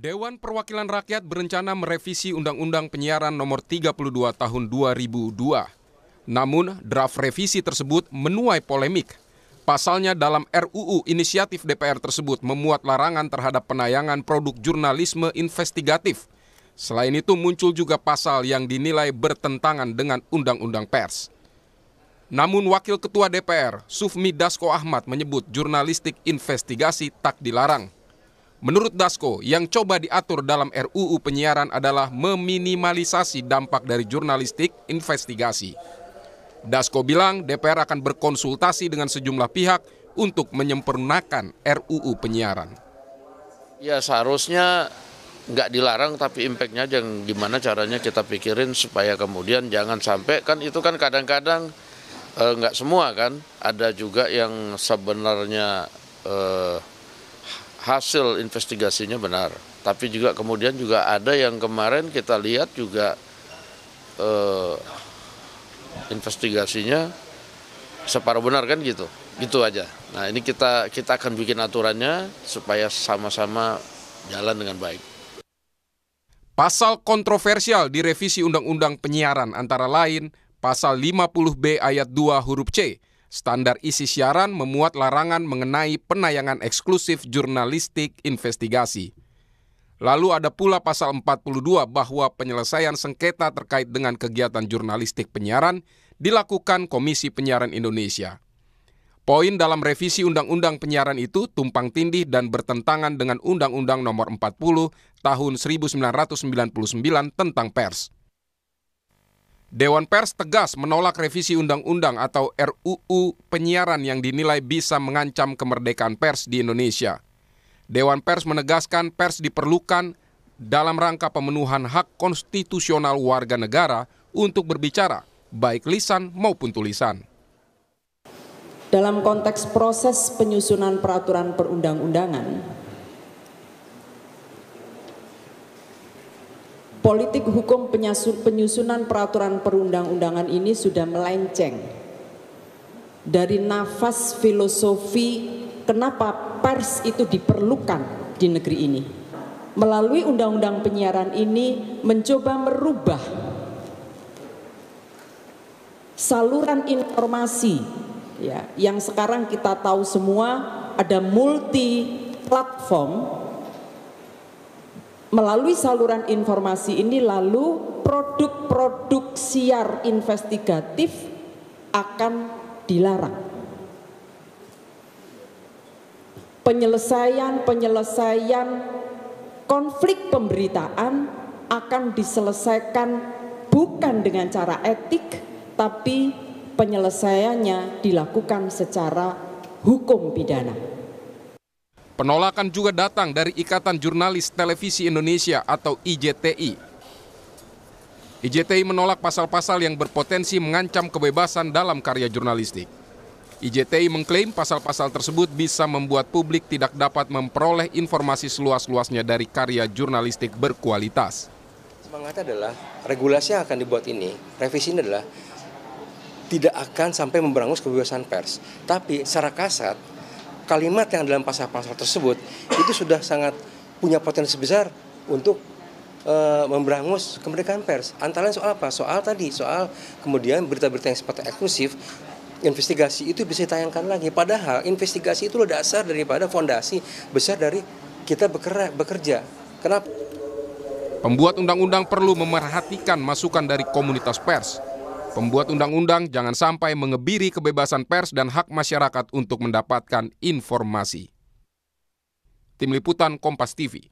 Dewan Perwakilan Rakyat berencana merevisi Undang-Undang Penyiaran Nomor 32 Tahun 2002. Namun, draft revisi tersebut menuai polemik. Pasalnya dalam RUU inisiatif DPR tersebut memuat larangan terhadap penayangan produk jurnalisme investigatif. Selain itu muncul juga pasal yang dinilai bertentangan dengan Undang-Undang Pers. Namun Wakil Ketua DPR, Sufmi Dasko Ahmad menyebut jurnalistik investigasi tak dilarang. Menurut Dasko, yang coba diatur dalam RUU penyiaran adalah meminimalisasi dampak dari jurnalistik investigasi. Dasko bilang DPR akan berkonsultasi dengan sejumlah pihak untuk menyempurnakan RUU penyiaran. Ya seharusnya nggak dilarang tapi impactnya yang gimana caranya kita pikirin supaya kemudian jangan sampai kan itu kan kadang-kadang eh, nggak semua kan ada juga yang sebenarnya eh, hasil investigasinya benar. Tapi juga kemudian juga ada yang kemarin kita lihat juga eh, investigasinya separuh benar kan gitu, gitu aja. Nah ini kita kita akan bikin aturannya supaya sama-sama jalan dengan baik. Pasal kontroversial di revisi Undang-Undang Penyiaran antara lain Pasal 50B ayat 2 huruf C standar isi siaran memuat larangan mengenai penayangan eksklusif jurnalistik investigasi. Lalu ada pula pasal 42 bahwa penyelesaian sengketa terkait dengan kegiatan jurnalistik penyiaran dilakukan Komisi Penyiaran Indonesia. Poin dalam revisi Undang-Undang Penyiaran itu tumpang tindih dan bertentangan dengan Undang-Undang Nomor 40 Tahun 1999 tentang pers. Dewan Pers tegas menolak revisi undang-undang atau RUU penyiaran yang dinilai bisa mengancam kemerdekaan pers di Indonesia. Dewan Pers menegaskan pers diperlukan dalam rangka pemenuhan hak konstitusional warga negara untuk berbicara, baik lisan maupun tulisan. Dalam konteks proses penyusunan peraturan perundang-undangan, Politik hukum penyusunan peraturan perundang-undangan ini sudah melenceng dari nafas filosofi kenapa pers itu diperlukan di negeri ini. Melalui undang-undang penyiaran ini mencoba merubah saluran informasi ya yang sekarang kita tahu semua ada multi platform melalui saluran informasi ini lalu produk-produk siar investigatif akan dilarang. Penyelesaian-penyelesaian konflik pemberitaan akan diselesaikan bukan dengan cara etik tapi penyelesaiannya dilakukan secara hukum pidana. Penolakan juga datang dari Ikatan Jurnalis Televisi Indonesia atau IJTI. IJTI menolak pasal-pasal yang berpotensi mengancam kebebasan dalam karya jurnalistik. IJTI mengklaim pasal-pasal tersebut bisa membuat publik tidak dapat memperoleh informasi seluas-luasnya dari karya jurnalistik berkualitas. Semangatnya adalah regulasi yang akan dibuat ini, revisi ini adalah tidak akan sampai memberangus kebebasan pers. Tapi secara kasat kalimat yang dalam pasal-pasal tersebut itu sudah sangat punya potensi besar untuk e, memberangus kemerdekaan pers. Antara lain soal apa? Soal tadi, soal kemudian berita-berita yang sifatnya eksklusif investigasi itu bisa ditayangkan lagi. Padahal investigasi itu dasar daripada fondasi besar dari kita bekerja. bekerja. Kenapa? Pembuat undang-undang perlu memerhatikan masukan dari komunitas pers Pembuat undang-undang jangan sampai mengebiri kebebasan pers dan hak masyarakat untuk mendapatkan informasi. Tim Liputan Kompas TV.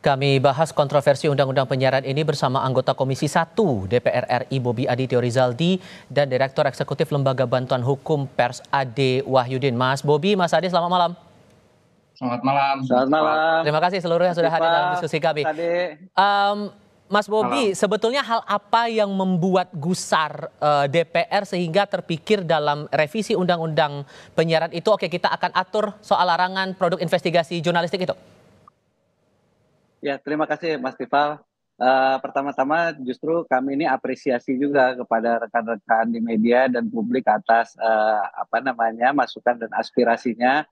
Kami bahas kontroversi Undang-Undang Penyiaran ini bersama anggota Komisi 1 DPR RI Bobi Adityo Rizaldi dan Direktur Eksekutif Lembaga Bantuan Hukum Pers Ade Wahyudin. Mas Bobi, Mas Adi, selamat malam. Selamat malam. Selamat malam. Terima kasih seluruh yang sudah hadir dalam diskusi kami. Um, Mas Bobi, Halo. sebetulnya hal apa yang membuat gusar uh, eh, DPR sehingga terpikir dalam revisi undang-undang penyiaran itu? Oke, kita akan atur soal larangan produk investigasi jurnalistik itu. Ya, terima kasih Mas Tifal. Uh, eh, pertama-tama justru kami ini apresiasi juga kepada rekan-rekan di media dan publik atas uh, apa namanya masukan dan aspirasinya.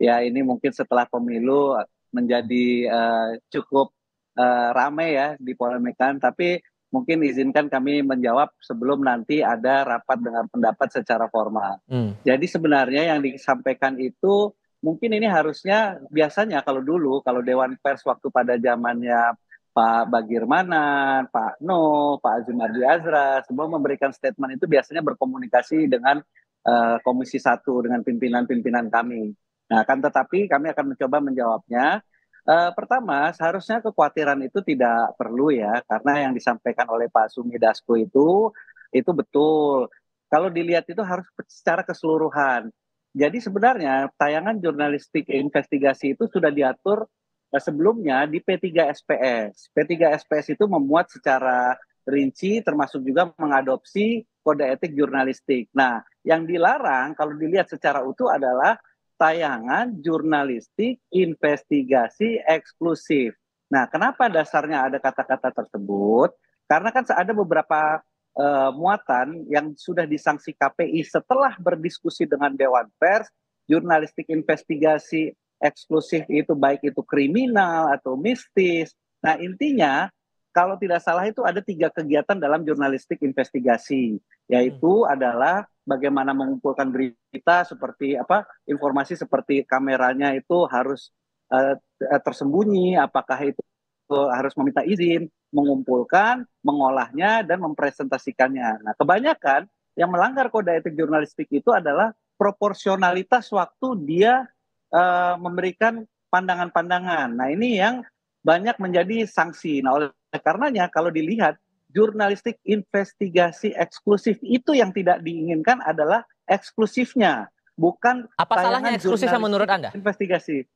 Ya ini mungkin setelah pemilu menjadi uh, cukup uh, rame ya dipolemikan, tapi mungkin izinkan kami menjawab sebelum nanti ada rapat dengan pendapat secara formal. Hmm. Jadi sebenarnya yang disampaikan itu mungkin ini harusnya biasanya kalau dulu kalau Dewan Pers waktu pada zamannya Pak Bagirmanan, Pak No, Pak Azumardi Azra, semua memberikan statement itu biasanya berkomunikasi dengan uh, Komisi Satu dengan pimpinan-pimpinan kami. Nah, kan tetapi kami akan mencoba menjawabnya Uh, pertama, seharusnya kekhawatiran itu tidak perlu ya, karena yang disampaikan oleh Pak Sumi Dasko itu itu betul. Kalau dilihat itu harus secara keseluruhan. Jadi sebenarnya tayangan jurnalistik investigasi itu sudah diatur eh, sebelumnya di P3 SPS. P3 SPS itu memuat secara rinci termasuk juga mengadopsi kode etik jurnalistik. Nah, yang dilarang kalau dilihat secara utuh adalah tayangan jurnalistik investigasi eksklusif. Nah, kenapa dasarnya ada kata-kata tersebut? Karena kan ada beberapa uh, muatan yang sudah disanksi KPI setelah berdiskusi dengan Dewan Pers, jurnalistik investigasi eksklusif itu baik itu kriminal atau mistis. Nah, intinya kalau tidak salah itu ada tiga kegiatan dalam jurnalistik investigasi, yaitu hmm. adalah bagaimana mengumpulkan berita seperti apa informasi seperti kameranya itu harus uh, tersembunyi, apakah itu harus meminta izin, mengumpulkan, mengolahnya dan mempresentasikannya. Nah, kebanyakan yang melanggar kode etik jurnalistik itu adalah proporsionalitas waktu dia uh, memberikan pandangan-pandangan. Nah, ini yang banyak menjadi sanksi. Nah, oleh karenanya kalau dilihat jurnalistik investigasi eksklusif itu yang tidak diinginkan adalah eksklusifnya, bukan apa salahnya eksklusifnya menurut Anda? Investigasi.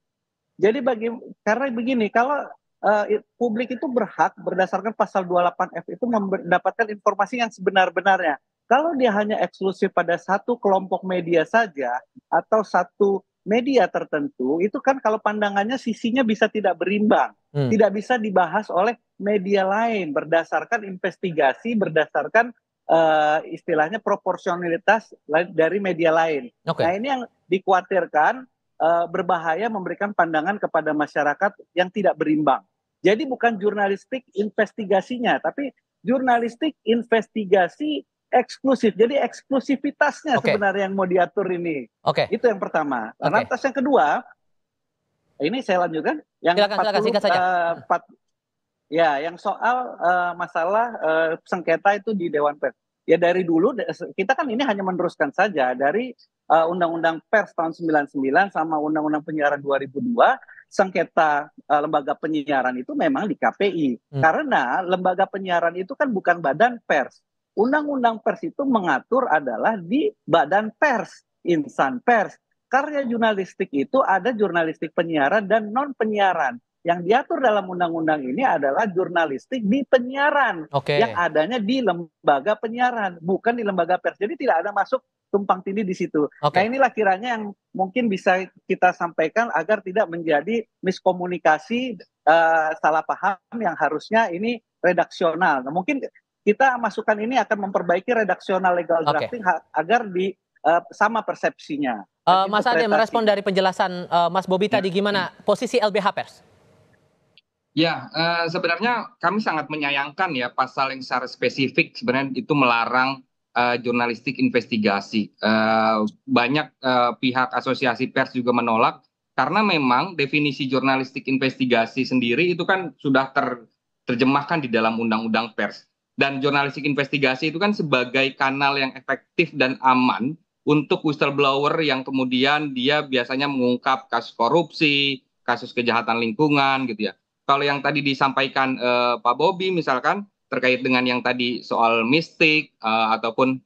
Jadi bagi karena begini, kalau uh, publik itu berhak berdasarkan pasal 28F itu mendapatkan informasi yang sebenar-benarnya. Kalau dia hanya eksklusif pada satu kelompok media saja atau satu media tertentu itu kan kalau pandangannya sisinya bisa tidak berimbang, hmm. tidak bisa dibahas oleh media lain berdasarkan investigasi, berdasarkan uh, istilahnya proporsionalitas dari media lain. Okay. Nah ini yang dikhawatirkan uh, berbahaya memberikan pandangan kepada masyarakat yang tidak berimbang. Jadi bukan jurnalistik investigasinya, tapi jurnalistik investigasi eksklusif. Jadi eksklusivitasnya okay. sebenarnya yang mau diatur ini. Oke. Okay. Itu yang pertama. Okay. Lantas yang kedua, ini saya lanjutkan. Yang silakan, 40, silakan, saja. Uh, eh, 4, ya, yang soal uh, masalah uh, sengketa itu di Dewan Pers. Ya dari dulu kita kan ini hanya meneruskan saja dari undang Undang-Undang Pers tahun 99 sama Undang-Undang Penyiaran 2002 sengketa uh, lembaga penyiaran itu memang di KPI hmm. karena lembaga penyiaran itu kan bukan badan pers undang-undang pers itu mengatur adalah di badan pers, insan pers. Karya jurnalistik itu ada jurnalistik penyiaran dan non penyiaran. Yang diatur dalam undang-undang ini adalah jurnalistik di penyiaran okay. yang adanya di lembaga penyiaran, bukan di lembaga pers. Jadi tidak ada masuk tumpang tindih di situ. Okay. Nah inilah kiranya yang mungkin bisa kita sampaikan agar tidak menjadi miskomunikasi, uh, salah paham yang harusnya ini redaksional. Nah, mungkin kita masukan ini akan memperbaiki redaksional legal drafting agar di uh, sama persepsinya. Uh, Mas Ade, merespon dari penjelasan uh, Mas Bobi ya. gimana posisi LBH Pers? Ya, uh, sebenarnya kami sangat menyayangkan ya pasal yang secara spesifik sebenarnya itu melarang uh, jurnalistik investigasi. Uh, banyak uh, pihak asosiasi pers juga menolak karena memang definisi jurnalistik investigasi sendiri itu kan sudah ter, terjemahkan di dalam undang-undang pers dan jurnalistik investigasi itu kan sebagai kanal yang efektif dan aman untuk whistleblower yang kemudian dia biasanya mengungkap kasus korupsi, kasus kejahatan lingkungan gitu ya. Kalau yang tadi disampaikan eh, Pak Bobi misalkan terkait dengan yang tadi soal mistik eh, ataupun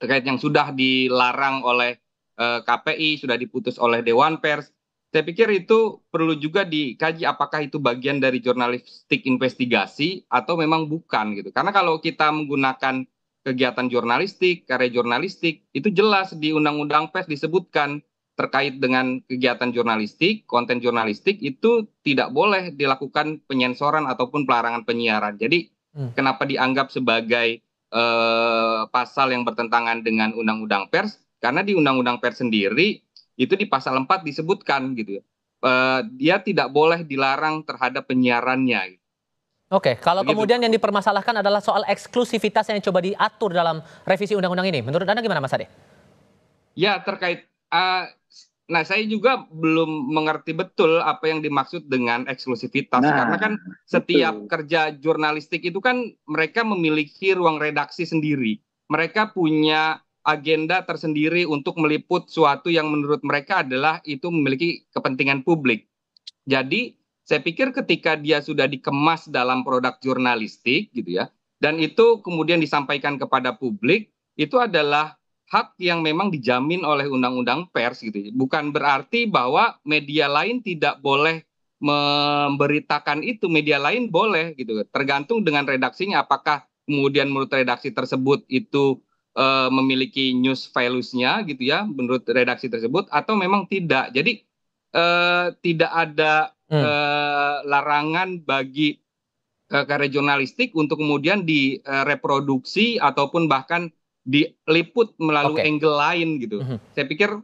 terkait yang sudah dilarang oleh eh, KPI, sudah diputus oleh Dewan Pers, saya pikir itu perlu juga dikaji apakah itu bagian dari jurnalistik investigasi atau memang bukan gitu. Karena kalau kita menggunakan kegiatan jurnalistik, karya jurnalistik, itu jelas di Undang-Undang Pers disebutkan terkait dengan kegiatan jurnalistik, konten jurnalistik itu tidak boleh dilakukan penyensoran ataupun pelarangan penyiaran. Jadi hmm. kenapa dianggap sebagai eh, pasal yang bertentangan dengan Undang-Undang Pers? Karena di Undang-Undang Pers sendiri itu di pasal 4 disebutkan gitu ya. Uh, dia tidak boleh dilarang terhadap penyiarannya. Gitu. Oke, kalau Begitu. kemudian yang dipermasalahkan adalah soal eksklusivitas yang coba diatur dalam revisi undang-undang ini. Menurut Anda gimana Mas Ade? Ya, terkait uh, Nah, saya juga belum mengerti betul apa yang dimaksud dengan eksklusivitas nah, karena kan setiap betul. kerja jurnalistik itu kan mereka memiliki ruang redaksi sendiri. Mereka punya agenda tersendiri untuk meliput suatu yang menurut mereka adalah itu memiliki kepentingan publik. Jadi saya pikir ketika dia sudah dikemas dalam produk jurnalistik gitu ya, dan itu kemudian disampaikan kepada publik, itu adalah hak yang memang dijamin oleh undang-undang pers gitu. Ya. Bukan berarti bahwa media lain tidak boleh memberitakan itu, media lain boleh gitu. Tergantung dengan redaksinya apakah kemudian menurut redaksi tersebut itu uh, memiliki news values-nya gitu ya menurut redaksi tersebut atau memang tidak. Jadi uh, tidak ada hmm. uh, larangan bagi uh, karya jurnalistik untuk kemudian direproduksi ataupun bahkan diliput melalui okay. angle lain gitu. Mm -hmm. Saya pikir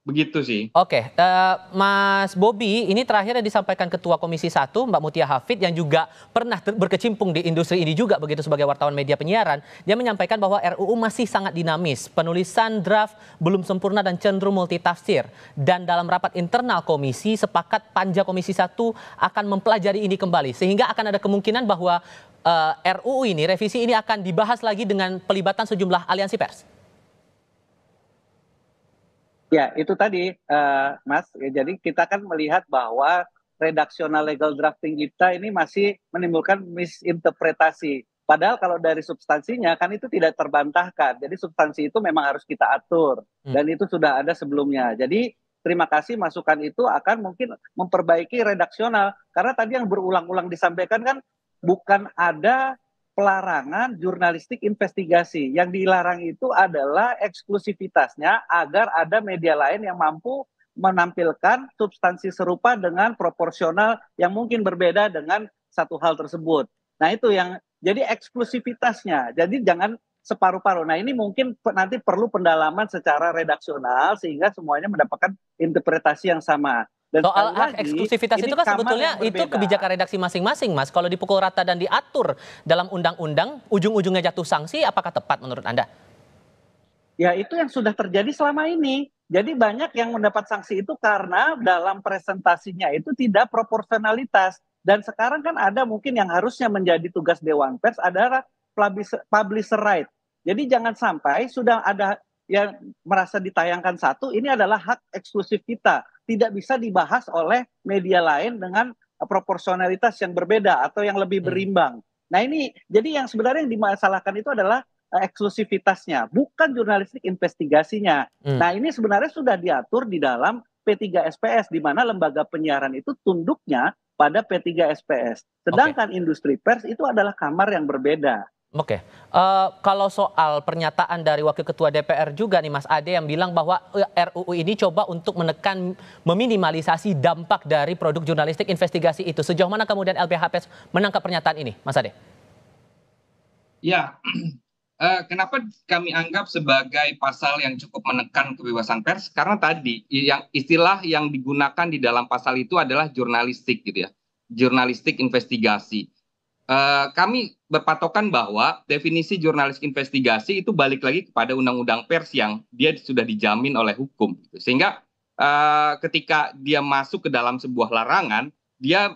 Begitu sih. Oke, okay. uh, eh, Mas Bobi, ini terakhir yang disampaikan Ketua Komisi 1 Mbak Mutia Hafid yang juga pernah berkecimpung di industri ini juga begitu sebagai wartawan media penyiaran, dia menyampaikan bahwa RUU masih sangat dinamis, penulisan draft belum sempurna dan cenderung multitafsir. Dan dalam rapat internal komisi sepakat panja Komisi 1 akan mempelajari ini kembali sehingga akan ada kemungkinan bahwa uh, eh, RUU ini revisi ini akan dibahas lagi dengan pelibatan sejumlah aliansi pers. Ya, itu tadi, uh, Mas. Ya, jadi kita kan melihat bahwa redaksional legal drafting kita ini masih menimbulkan misinterpretasi. Padahal kalau dari substansinya kan itu tidak terbantahkan. Jadi substansi itu memang harus kita atur hmm. dan itu sudah ada sebelumnya. Jadi terima kasih masukan itu akan mungkin memperbaiki redaksional karena tadi yang berulang-ulang disampaikan kan bukan ada pelarangan jurnalistik investigasi. Yang dilarang itu adalah eksklusivitasnya agar ada media lain yang mampu menampilkan substansi serupa dengan proporsional yang mungkin berbeda dengan satu hal tersebut. Nah, itu yang jadi eksklusivitasnya. Jadi jangan separuh-paruh. Nah, ini mungkin nanti perlu pendalaman secara redaksional sehingga semuanya mendapatkan interpretasi yang sama. Dan Soal hak ah, lagi, eksklusivitas itu kan sebetulnya itu kebijakan redaksi masing-masing, Mas. Kalau dipukul rata dan diatur dalam undang-undang, ujung-ujungnya jatuh sanksi, apakah tepat menurut Anda? Ya, itu yang sudah terjadi selama ini. Jadi banyak yang mendapat sanksi itu karena dalam presentasinya itu tidak proporsionalitas. Dan sekarang kan ada mungkin yang harusnya menjadi tugas Dewan Pers adalah publisher right. Jadi jangan sampai sudah ada yang merasa ditayangkan satu, ini adalah hak eksklusif kita tidak bisa dibahas oleh media lain dengan eh, proporsionalitas yang berbeda atau yang lebih hmm. berimbang. Hmm. Nah ini jadi yang sebenarnya yang dimasalahkan itu adalah eh, eksklusivitasnya, bukan jurnalistik investigasinya. Hmm. Nah ini sebenarnya sudah diatur di dalam P3 SPS di mana lembaga penyiaran itu tunduknya pada P3 SPS. Sedangkan okay. industri pers itu adalah kamar yang berbeda. Oke, okay. uh, eh, kalau soal pernyataan dari Wakil Ketua DPR juga nih Mas Ade yang bilang bahwa eh, RUU ini coba untuk menekan, meminimalisasi dampak dari produk jurnalistik investigasi itu. Sejauh mana kemudian LBHPS menangkap pernyataan ini, Mas Ade? Ya, uh, kenapa kami anggap sebagai pasal yang cukup menekan kebebasan pers? Karena tadi yang istilah yang digunakan di dalam pasal itu adalah jurnalistik gitu ya, jurnalistik investigasi Eh, kami berpatokan bahwa definisi jurnalis investigasi itu balik lagi kepada undang-undang pers yang dia sudah dijamin oleh hukum. Gitu. Sehingga uh, ketika dia masuk ke dalam sebuah larangan, dia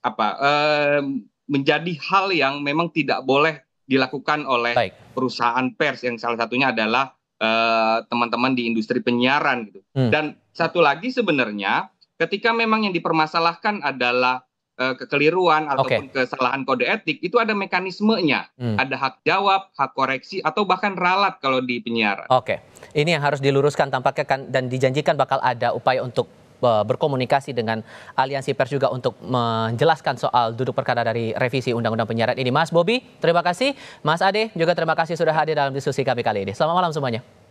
apa uh, menjadi hal yang memang tidak boleh dilakukan oleh Baik. perusahaan pers yang salah satunya adalah eh, teman-teman uh, di industri penyiaran gitu. Hmm. Dan satu lagi sebenarnya ketika memang yang dipermasalahkan adalah Eh, kekeliruan ataupun okay. kesalahan kode etik itu ada mekanismenya, hmm. ada hak jawab, hak koreksi atau bahkan ralat kalau di penyiaran. Oke, okay. ini yang harus diluruskan tampaknya kan dan dijanjikan bakal ada upaya untuk uh, berkomunikasi dengan aliansi pers juga untuk menjelaskan soal duduk perkara dari revisi undang-undang penyiaran ini. Mas Bobi, terima kasih. Mas Ade juga terima kasih sudah hadir dalam diskusi kami kali ini. Selamat malam semuanya.